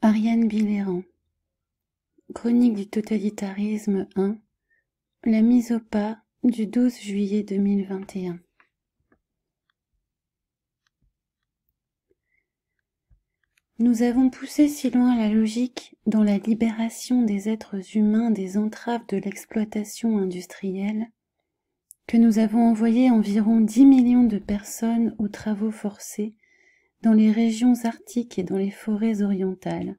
Ariane Biléran Chronique du totalitarisme 1 La mise au pas du 12 juillet 2021 Nous avons poussé si loin la logique dans la libération des êtres humains des entraves de l'exploitation industrielle que nous avons envoyé environ 10 millions de personnes aux travaux forcés dans les régions arctiques et dans les forêts orientales,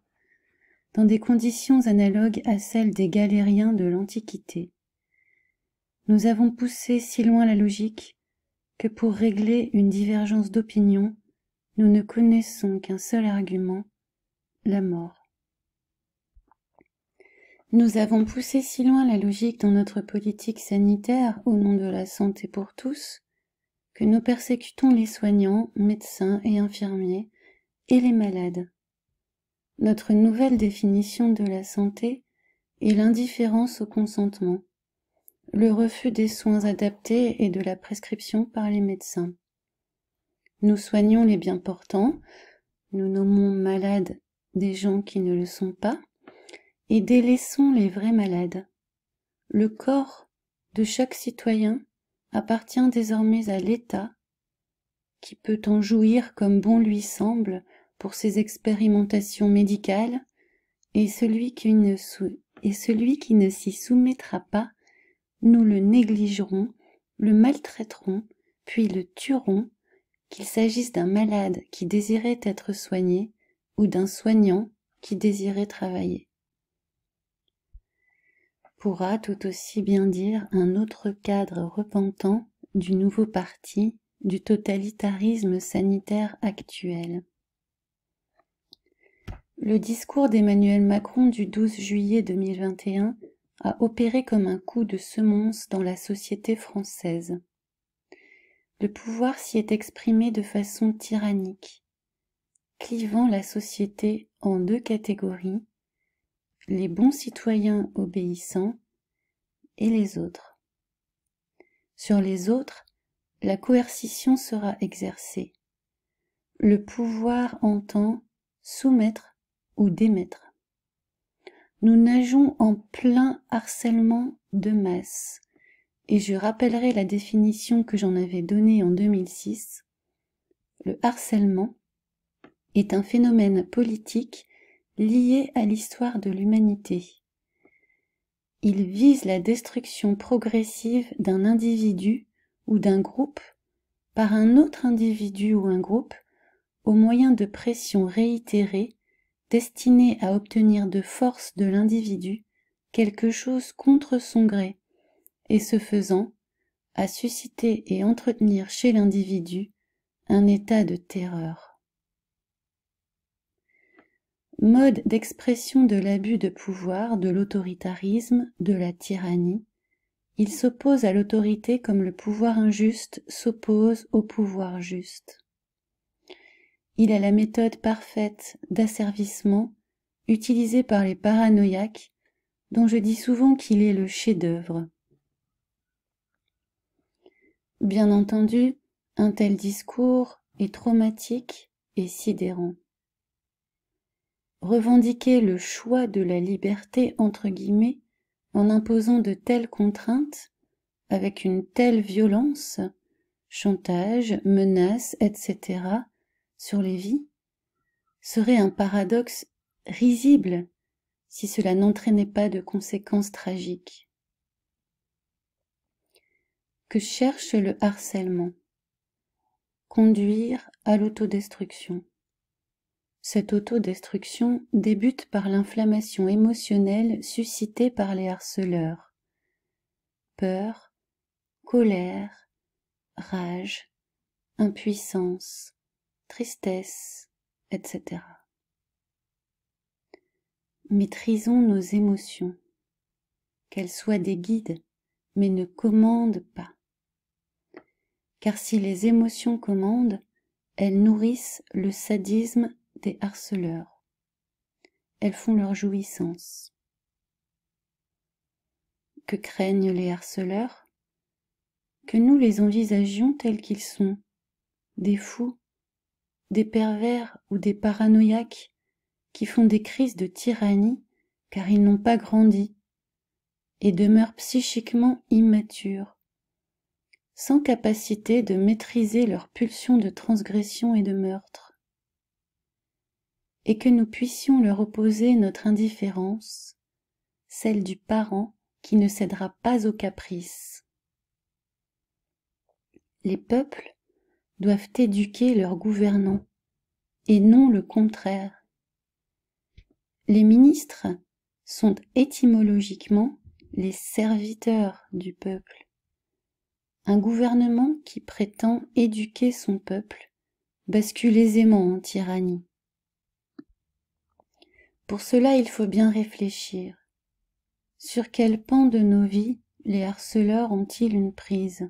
dans des conditions analogues à celles des galériens de l'Antiquité. Nous avons poussé si loin la logique que pour régler une divergence d'opinion, nous ne connaissons qu'un seul argument, la mort. Nous avons poussé si loin la logique dans notre politique sanitaire au nom de la santé pour tous nous persécutons les soignants, médecins et infirmiers, et les malades. Notre nouvelle définition de la santé est l'indifférence au consentement, le refus des soins adaptés et de la prescription par les médecins. Nous soignons les bien portants, nous nommons malades des gens qui ne le sont pas, et délaissons les vrais malades. Le corps de chaque citoyen appartient désormais à l'État, qui peut en jouir comme bon lui semble pour ses expérimentations médicales, et celui qui ne, et celui qui ne s'y soumettra pas, nous le négligerons, le maltraiterons, puis le tuerons, qu'il s'agisse d'un malade qui désirait être soigné ou d'un soignant qui désirait travailler pourra tout aussi bien dire un autre cadre repentant du nouveau parti, du totalitarisme sanitaire actuel. Le discours d'Emmanuel Macron du 12 juillet 2021 a opéré comme un coup de semonce dans la société française. Le pouvoir s'y est exprimé de façon tyrannique, clivant la société en deux catégories, les bons citoyens obéissants et les autres. Sur les autres, la coercition sera exercée. Le pouvoir entend soumettre ou démettre. Nous nageons en plein harcèlement de masse, et je rappellerai la définition que j'en avais donnée en 2006. Le harcèlement est un phénomène politique lié à l'histoire de l'humanité. Il vise la destruction progressive d'un individu ou d'un groupe par un autre individu ou un groupe au moyen de pressions réitérées destinées à obtenir de force de l'individu quelque chose contre son gré et ce faisant à susciter et entretenir chez l'individu un état de terreur mode d'expression de l'abus de pouvoir, de l'autoritarisme, de la tyrannie. Il s'oppose à l'autorité comme le pouvoir injuste s'oppose au pouvoir juste. Il a la méthode parfaite d'asservissement utilisée par les paranoïaques, dont je dis souvent qu'il est le chef-d'œuvre. Bien entendu, un tel discours est traumatique et sidérant revendiquer le choix de la liberté, entre guillemets, en imposant de telles contraintes, avec une telle violence, chantage, menaces, etc., sur les vies, serait un paradoxe risible si cela n'entraînait pas de conséquences tragiques. Que cherche le harcèlement Conduire à l'autodestruction. Cette autodestruction débute par l'inflammation émotionnelle suscitée par les harceleurs. Peur, colère, rage, impuissance, tristesse, etc. Maîtrisons nos émotions, qu'elles soient des guides, mais ne commandent pas. Car si les émotions commandent, elles nourrissent le sadisme des harceleurs. Elles font leur jouissance. Que craignent les harceleurs Que nous les envisagions tels qu'ils sont, des fous, des pervers ou des paranoïaques qui font des crises de tyrannie car ils n'ont pas grandi et demeurent psychiquement immatures, sans capacité de maîtriser leurs pulsions de transgression et de meurtre et que nous puissions leur opposer notre indifférence, celle du parent qui ne cédera pas aux caprices. Les peuples doivent éduquer leurs gouvernants, et non le contraire. Les ministres sont étymologiquement les serviteurs du peuple. Un gouvernement qui prétend éduquer son peuple bascule aisément en tyrannie. Pour cela, il faut bien réfléchir. Sur quel pan de nos vies les harceleurs ont-ils une prise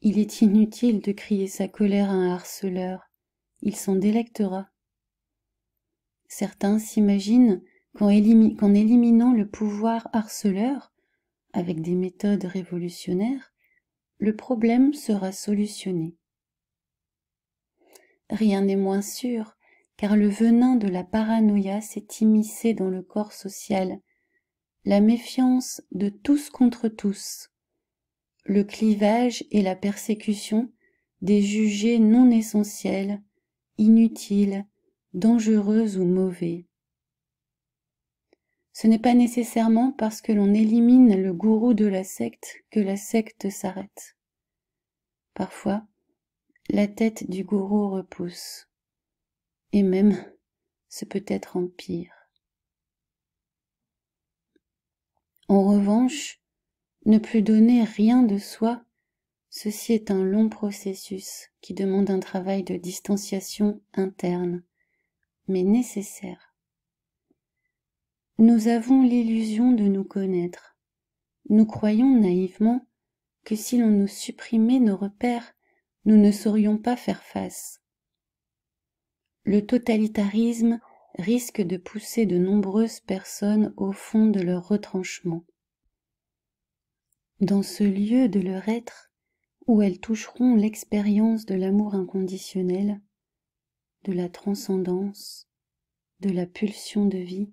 Il est inutile de crier sa colère à un harceleur, il s'en délectera. Certains s'imaginent qu'en éliminant le pouvoir harceleur, avec des méthodes révolutionnaires, le problème sera solutionné. Rien n'est moins sûr, car le venin de la paranoïa s'est immiscé dans le corps social, la méfiance de tous contre tous, le clivage et la persécution des jugés non essentiels, inutiles, dangereux ou mauvais. Ce n'est pas nécessairement parce que l'on élimine le gourou de la secte que la secte s'arrête. Parfois, la tête du gourou repousse et même ce peut-être en pire. En revanche, ne plus donner rien de soi, ceci est un long processus qui demande un travail de distanciation interne, mais nécessaire. Nous avons l'illusion de nous connaître. Nous croyons naïvement que si l'on nous supprimait nos repères, nous ne saurions pas faire face. Le totalitarisme risque de pousser de nombreuses personnes au fond de leur retranchement. Dans ce lieu de leur être, où elles toucheront l'expérience de l'amour inconditionnel, de la transcendance, de la pulsion de vie,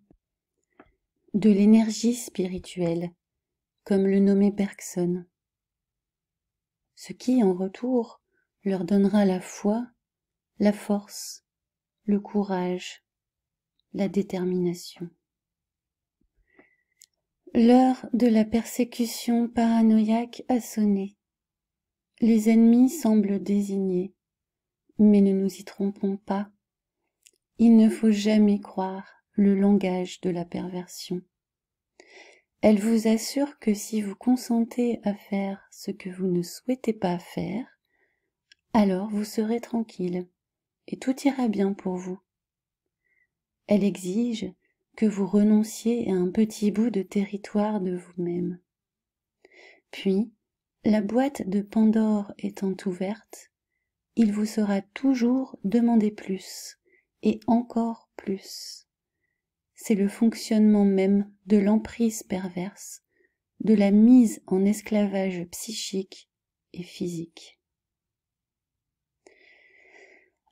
de l'énergie spirituelle, comme le nommait Bergson. Ce qui, en retour, leur donnera la foi, la force le courage, la détermination. L'heure de la persécution paranoïaque a sonné. Les ennemis semblent désignés, mais ne nous y trompons pas. Il ne faut jamais croire le langage de la perversion. Elle vous assure que si vous consentez à faire ce que vous ne souhaitez pas faire, alors vous serez tranquille et tout ira bien pour vous. Elle exige que vous renonciez à un petit bout de territoire de vous-même. Puis, la boîte de Pandore étant ouverte, il vous sera toujours demandé plus, et encore plus. C'est le fonctionnement même de l'emprise perverse, de la mise en esclavage psychique et physique.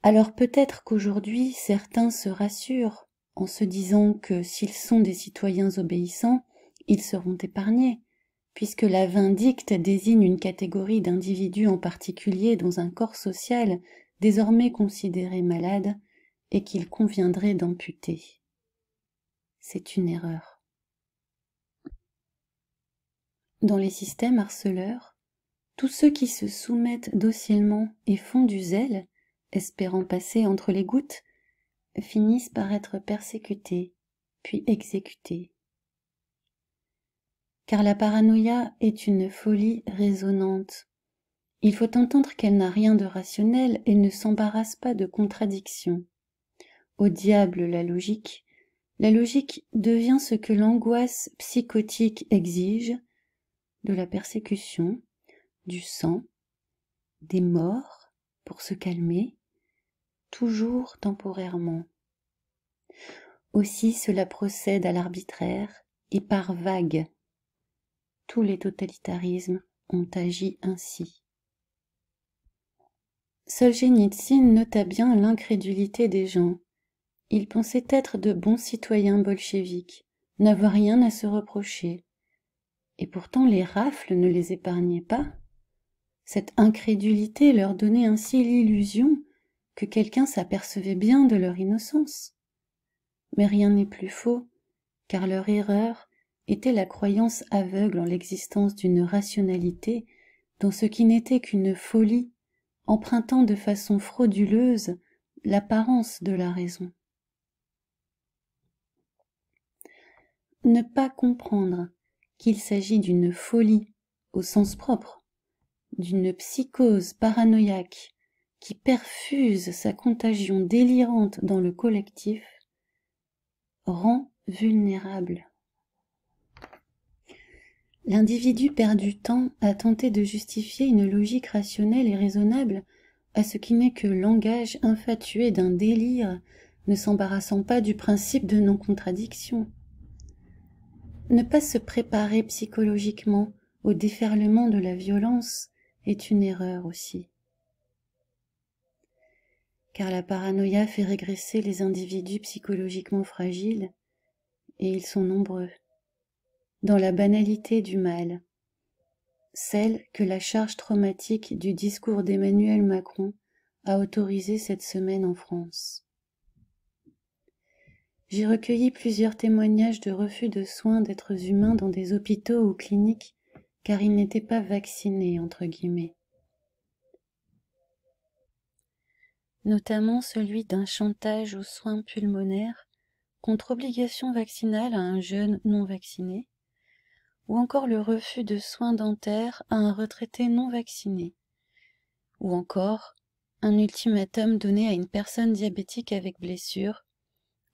Alors peut-être qu'aujourd'hui certains se rassurent en se disant que s'ils sont des citoyens obéissants, ils seront épargnés, puisque la vindicte désigne une catégorie d'individus en particulier dans un corps social désormais considéré malade et qu'il conviendrait d'amputer. C'est une erreur. Dans les systèmes harceleurs, tous ceux qui se soumettent docilement et font du zèle espérant passer entre les gouttes, finissent par être persécutés, puis exécutés. Car la paranoïa est une folie résonnante. Il faut entendre qu'elle n'a rien de rationnel et ne s'embarrasse pas de contradictions. Au diable la logique, la logique devient ce que l'angoisse psychotique exige, de la persécution, du sang, des morts pour se calmer, toujours temporairement. Aussi cela procède à l'arbitraire et par vague. Tous les totalitarismes ont agi ainsi. Solzhenitsyn nota bien l'incrédulité des gens. Ils pensaient être de bons citoyens bolcheviques, n'avoir rien à se reprocher. Et pourtant les rafles ne les épargnaient pas. Cette incrédulité leur donnait ainsi l'illusion que quelqu'un s'apercevait bien de leur innocence. Mais rien n'est plus faux, car leur erreur était la croyance aveugle en l'existence d'une rationalité dans ce qui n'était qu'une folie, empruntant de façon frauduleuse l'apparence de la raison. Ne pas comprendre qu'il s'agit d'une folie au sens propre, d'une psychose paranoïaque qui perfuse sa contagion délirante dans le collectif, rend vulnérable. L'individu perd du temps à tenter de justifier une logique rationnelle et raisonnable à ce qui n'est que langage infatué d'un délire ne s'embarrassant pas du principe de non-contradiction. Ne pas se préparer psychologiquement au déferlement de la violence est une erreur aussi car la paranoïa fait régresser les individus psychologiquement fragiles, et ils sont nombreux, dans la banalité du mal, celle que la charge traumatique du discours d'Emmanuel Macron a autorisée cette semaine en France. J'ai recueilli plusieurs témoignages de refus de soins d'êtres humains dans des hôpitaux ou cliniques car ils n'étaient pas vaccinés entre guillemets. notamment celui d'un chantage aux soins pulmonaires contre obligation vaccinale à un jeune non vacciné, ou encore le refus de soins dentaires à un retraité non vacciné, ou encore un ultimatum donné à une personne diabétique avec blessure,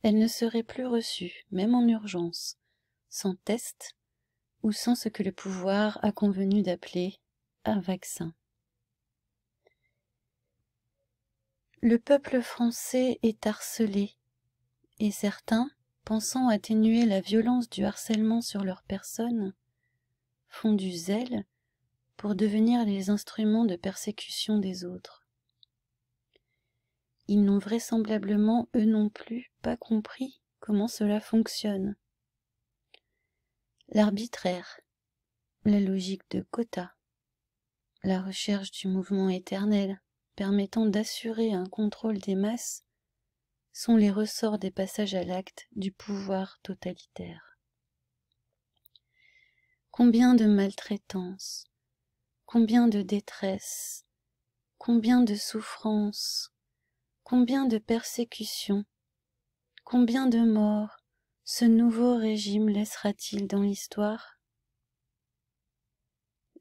elle ne serait plus reçue, même en urgence, sans test ou sans ce que le pouvoir a convenu d'appeler un vaccin. Le peuple français est harcelé, et certains, pensant atténuer la violence du harcèlement sur leur personne, font du zèle pour devenir les instruments de persécution des autres. Ils n'ont vraisemblablement eux non plus pas compris comment cela fonctionne. L'arbitraire, la logique de quota, la recherche du mouvement éternel, permettant d'assurer un contrôle des masses sont les ressorts des passages à l'acte du pouvoir totalitaire. Combien de maltraitances, combien de détresse, combien de souffrances, combien de persécutions, combien de morts ce nouveau régime laissera-t-il dans l'histoire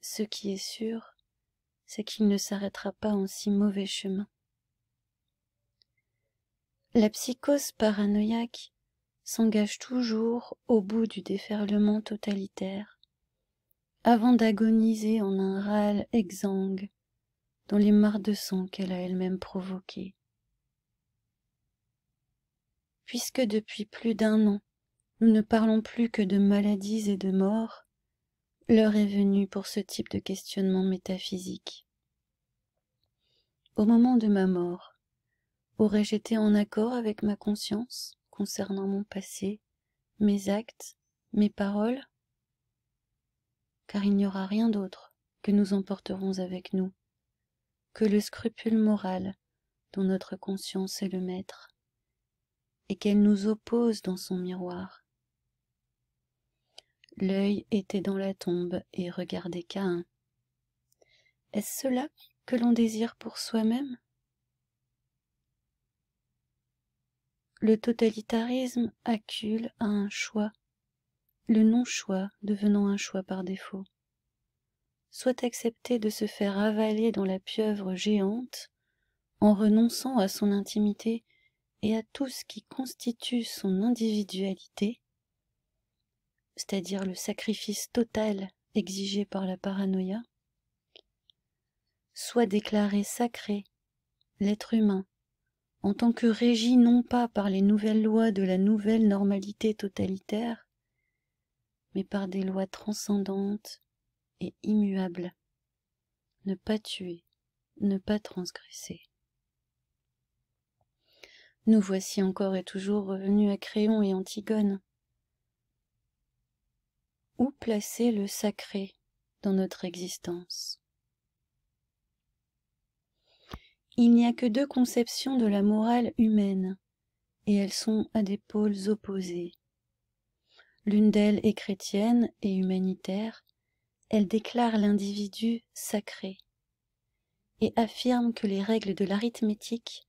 Ce qui est sûr, c'est qu'il ne s'arrêtera pas en si mauvais chemin. La psychose paranoïaque s'engage toujours au bout du déferlement totalitaire, avant d'agoniser en un râle exsangue dans les mares de sang qu'elle a elle-même provoquées. Puisque depuis plus d'un an, nous ne parlons plus que de maladies et de morts, L'heure est venue pour ce type de questionnement métaphysique. Au moment de ma mort, aurais-je été en accord avec ma conscience concernant mon passé, mes actes, mes paroles Car il n'y aura rien d'autre que nous emporterons avec nous, que le scrupule moral dont notre conscience est le maître, et qu'elle nous oppose dans son miroir L'œil était dans la tombe et regardait Caïn. Est-ce cela que l'on désire pour soi-même Le totalitarisme accule à un choix, le non-choix devenant un choix par défaut. Soit accepter de se faire avaler dans la pieuvre géante, en renonçant à son intimité et à tout ce qui constitue son individualité, c'est-à-dire le sacrifice total exigé par la paranoïa, soit déclaré sacré, l'être humain, en tant que régi non pas par les nouvelles lois de la nouvelle normalité totalitaire, mais par des lois transcendantes et immuables. Ne pas tuer, ne pas transgresser. Nous voici encore et toujours revenus à Créon et Antigone, où placer le sacré dans notre existence Il n'y a que deux conceptions de la morale humaine, et elles sont à des pôles opposés. L'une d'elles est chrétienne et humanitaire, elle déclare l'individu sacré et affirme que les règles de l'arithmétique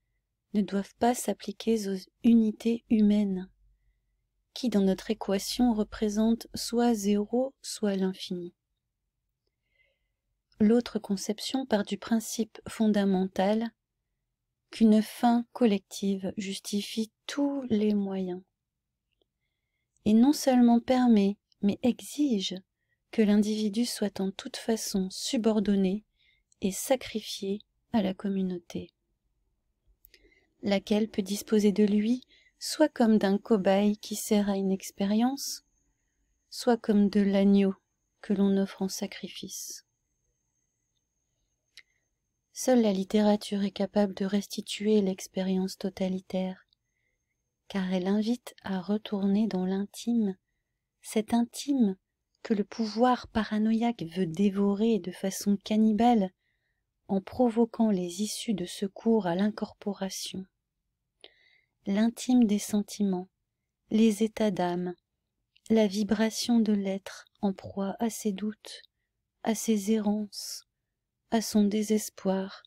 ne doivent pas s'appliquer aux unités humaines qui dans notre équation représente soit zéro, soit l'infini. L'autre conception part du principe fondamental qu'une fin collective justifie tous les moyens et non seulement permet, mais exige que l'individu soit en toute façon subordonné et sacrifié à la communauté, laquelle peut disposer de lui soit comme d'un cobaye qui sert à une expérience, soit comme de l'agneau que l'on offre en sacrifice. Seule la littérature est capable de restituer l'expérience totalitaire, car elle invite à retourner dans l'intime, cet intime que le pouvoir paranoïaque veut dévorer de façon cannibale en provoquant les issues de secours à l'incorporation l'intime des sentiments, les états d'âme, la vibration de l'être en proie à ses doutes, à ses errances, à son désespoir,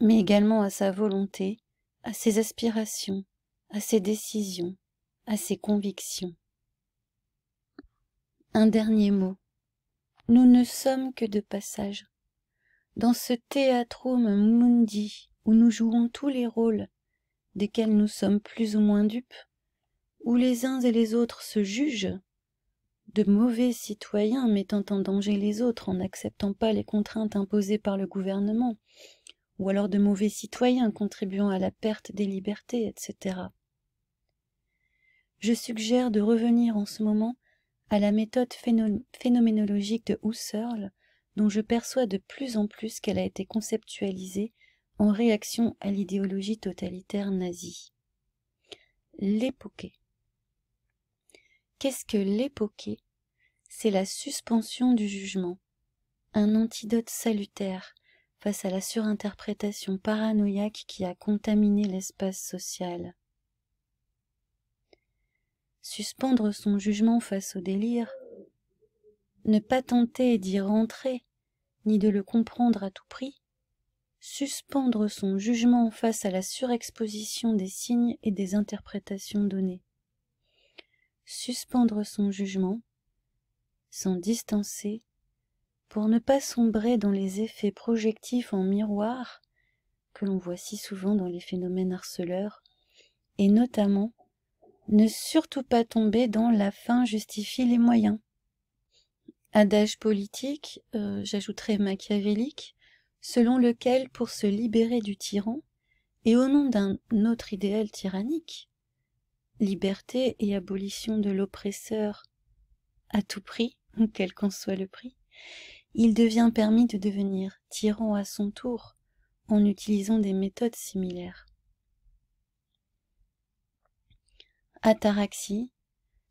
mais également à sa volonté, à ses aspirations, à ses décisions, à ses convictions. Un dernier mot. Nous ne sommes que de passage. Dans ce théâtrum mundi où nous jouons tous les rôles desquels nous sommes plus ou moins dupes, où les uns et les autres se jugent, de mauvais citoyens mettant en danger les autres en n'acceptant pas les contraintes imposées par le gouvernement, ou alors de mauvais citoyens contribuant à la perte des libertés, etc. Je suggère de revenir en ce moment à la méthode phénoménologique de Husserl, dont je perçois de plus en plus qu'elle a été conceptualisée en réaction à l'idéologie totalitaire nazie. L'époquée Qu'est-ce que l'époquée C'est la suspension du jugement, un antidote salutaire face à la surinterprétation paranoïaque qui a contaminé l'espace social. Suspendre son jugement face au délire, ne pas tenter d'y rentrer, ni de le comprendre à tout prix, suspendre son jugement face à la surexposition des signes et des interprétations données. Suspendre son jugement, s'en distancer, pour ne pas sombrer dans les effets projectifs en miroir que l'on voit si souvent dans les phénomènes harceleurs, et notamment ne surtout pas tomber dans la fin justifie les moyens. Adage politique, euh, j'ajouterai machiavélique, selon lequel pour se libérer du tyran et au nom d'un autre idéal tyrannique liberté et abolition de l'oppresseur à tout prix quel qu'en soit le prix il devient permis de devenir tyran à son tour en utilisant des méthodes similaires ataraxie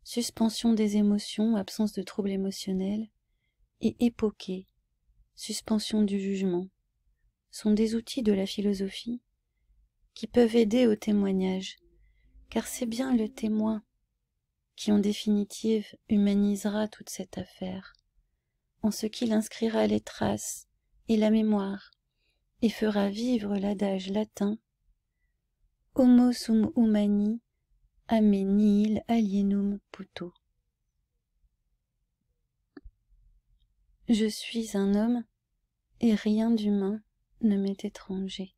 suspension des émotions absence de troubles émotionnels et époquée suspension du jugement sont des outils de la philosophie qui peuvent aider au témoignage, car c'est bien le témoin qui en définitive humanisera toute cette affaire, en ce qu'il inscrira les traces et la mémoire, et fera vivre l'adage latin Homo sum humani amenil nihil alienum puto. Je suis un homme et rien d'humain ne m'est étranger.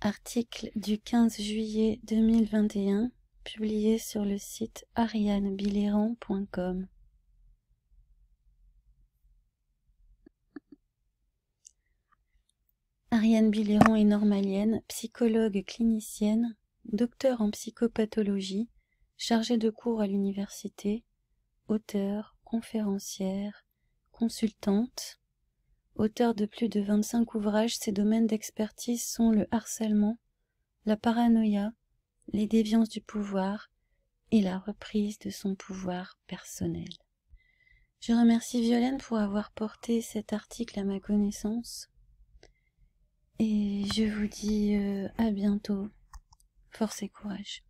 Article du 15 juillet 2021 publié sur le site ArianeBilleron.com. Ariane Billeron est normalienne, psychologue clinicienne, docteur en psychopathologie, chargée de cours à l'université, auteure, conférencière, consultante, Auteur de plus de 25 ouvrages, ses domaines d'expertise sont le harcèlement, la paranoïa, les déviances du pouvoir et la reprise de son pouvoir personnel. Je remercie Violaine pour avoir porté cet article à ma connaissance et je vous dis euh, à bientôt. Force et courage.